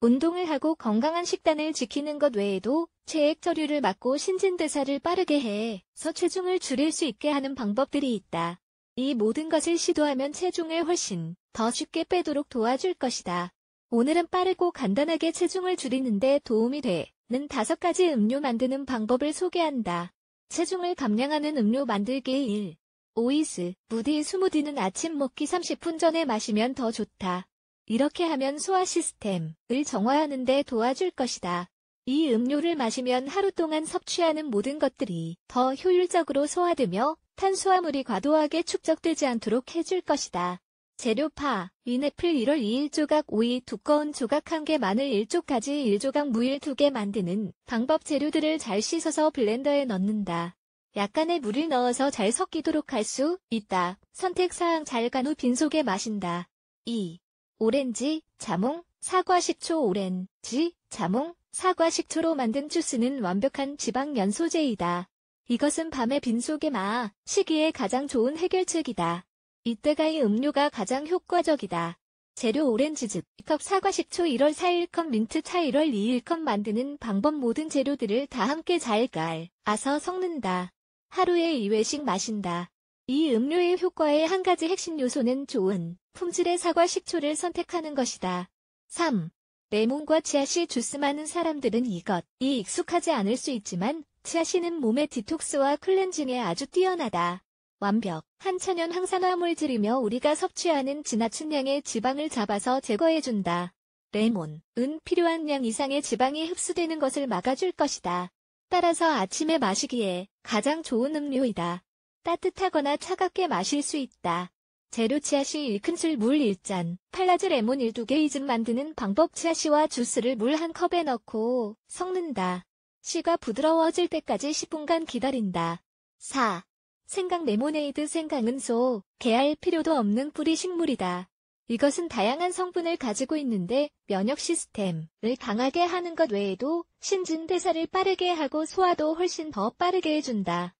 운동을 하고 건강한 식단을 지키는 것 외에도 체액 저류를 막고 신진대사를 빠르게 해서 체중을 줄일 수 있게 하는 방법들이 있다. 이 모든 것을 시도하면 체중을 훨씬 더 쉽게 빼도록 도와줄 것이다. 오늘은 빠르고 간단하게 체중을 줄이는데 도움이 되는 다섯 가지 음료 만드는 방법을 소개한다. 체중을 감량하는 음료 만들기 1. 오이스, 무디 스무디는 아침 먹기 30분 전에 마시면 더 좋다. 이렇게 하면 소화 시스템을 정화하는 데 도와줄 것이다. 이 음료를 마시면 하루 동안 섭취하는 모든 것들이 더 효율적으로 소화되며 탄수화물이 과도하게 축적되지 않도록 해줄 것이다. 재료파, 윈애플 1월 2일 조각 오이 두꺼운 조각 1개 마늘 1쪽까지 1조각 무일 2개 만드는 방법 재료들을 잘 씻어서 블렌더에 넣는다. 약간의 물을 넣어서 잘 섞이도록 할 수 있다. 선택사항 잘 간 후 빈속에 마신다. 2. 오렌지, 자몽, 사과 식초 오렌지, 자몽, 사과 식초로 만든 주스는 완벽한 지방 연소제이다. 이것은 밤에 빈속에 마 시기에 가장 좋은 해결책이다. 이때가 이 음료가 가장 효과적이다. 재료 오렌지즙 2컵 사과 식초 1월 4일 컵 민트차 1월 2일 컵 만드는 방법 모든 재료들을 다 함께 잘 깔, 아서 섞는다. 하루에 2회씩 마신다. 이 음료의 효과의 한 가지 핵심 요소는 좋은 품질의 사과 식초를 선택하는 것이다. 3. 레몬과 치아씨 주스 많은 사람들은 이것, 이 익숙하지 않을 수 있지만 치아씨는 몸의 디톡스와 클렌징에 아주 뛰어나다. 완벽, 한천연 항산화 물질이며 우리가 섭취하는 지나친 양의 지방을 잡아서 제거해준다. 레몬, 은 필요한 양 이상의 지방이 흡수되는 것을 막아줄 것이다. 따라서 아침에 마시기에 가장 좋은 음료이다. 따뜻하거나 차갑게 마실 수 있다. 재료 치아씨 1큰술 물 1잔, 팔라즈 레몬 1 2개 이즙 만드는 방법 치아씨와 주스를 물 한 컵에 넣고 섞는다. 씨가 부드러워질 때까지 10분간 기다린다. 4. 생강 레모네이드 생강은 소, 개할 필요도 없는 뿌리 식물이다. 이것은 다양한 성분을 가지고 있는데 면역 시스템을 강하게 하는 것 외에도 신진대사를 빠르게 하고 소화도 훨씬 더 빠르게 해준다.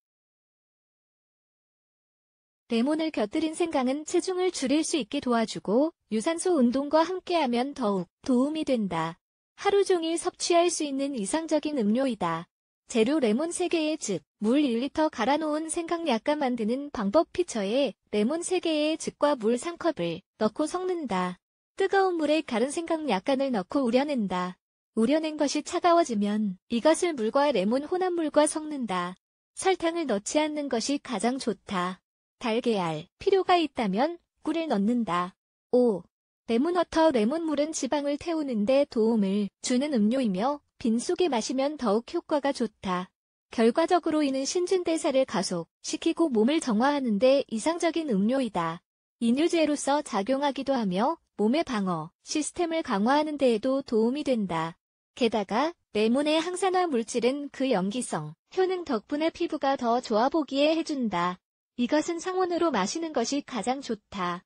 레몬을 곁들인 생강은 체중을 줄일 수 있게 도와주고 유산소 운동과 함께하면 더욱 도움이 된다. 하루 종일 섭취할 수 있는 이상적인 음료이다. 재료 레몬 3개의 즉, 물 1리터 갈아 놓은 생강 약간 만드는 방법 피처에 레몬 3개의 즉과 물 3컵을 넣고 섞는다. 뜨거운 물에 갈은 생강 약간을 넣고 우려낸다. 우려낸 것이 차가워지면 이것을 물과 레몬 혼합물과 섞는다. 설탕을 넣지 않는 것이 가장 좋다. 달걀 필요가 있다면 꿀을 넣는다. 5. 레몬워터 레몬물은 지방을 태우는데 도움을 주는 음료이며 빈속에 마시면 더욱 효과가 좋다. 결과적으로 이는 신진대사를 가속시키고 몸을 정화하는데 이상적인 음료이다. 이뇨제로서 작용하기도 하며 몸의 방어 시스템을 강화하는 데에도 도움이 된다. 게다가 레몬의 항산화 물질은 그 연기성, 효능 덕분에 피부가 더 좋아 보기에 해준다. 이것은 상온으로 마시는 것이 가장 좋다.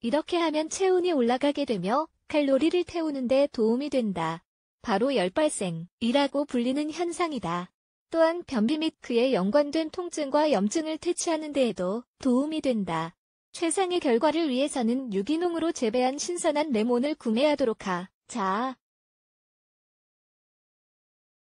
이렇게 하면 체온이 올라가게 되며 칼로리를 태우는데 도움이 된다. 바로 열발생이라고 불리는 현상이다. 또한 변비 및 그에 연관된 통증과 염증을 퇴치하는 데에도 도움이 된다. 최상의 결과를 위해서는 유기농으로 재배한 신선한 레몬을 구매하도록 하. 자.